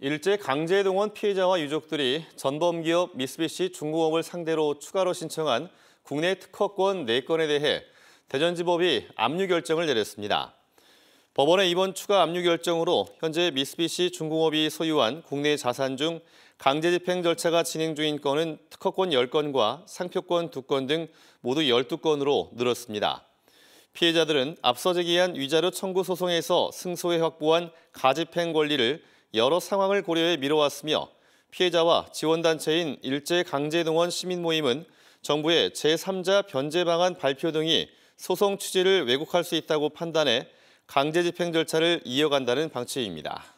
일제 강제동원 피해자와 유족들이 전범기업 미쓰비시 중공업을 상대로 추가로 신청한 국내 특허권 4건에 대해 대전지법이 압류 결정을 내렸습니다. 법원의 이번 추가 압류 결정으로 현재 미쓰비시 중공업이 소유한 국내 자산 중 강제 집행 절차가 진행 중인 건은 특허권 10건과 상표권 2건 등 모두 12건으로 늘었습니다. 피해자들은 앞서 제기한 위자료 청구 소송에서 승소에 확보한 가집행 권리를 여러 상황을 고려해 미뤄왔으며 피해자와 지원단체인 일제강제동원 시민모임은 정부의 제3자 변제 방안 발표 등이 소송 취지를 왜곡할 수 있다고 판단해 강제 집행 절차를 이어간다는 방침입니다.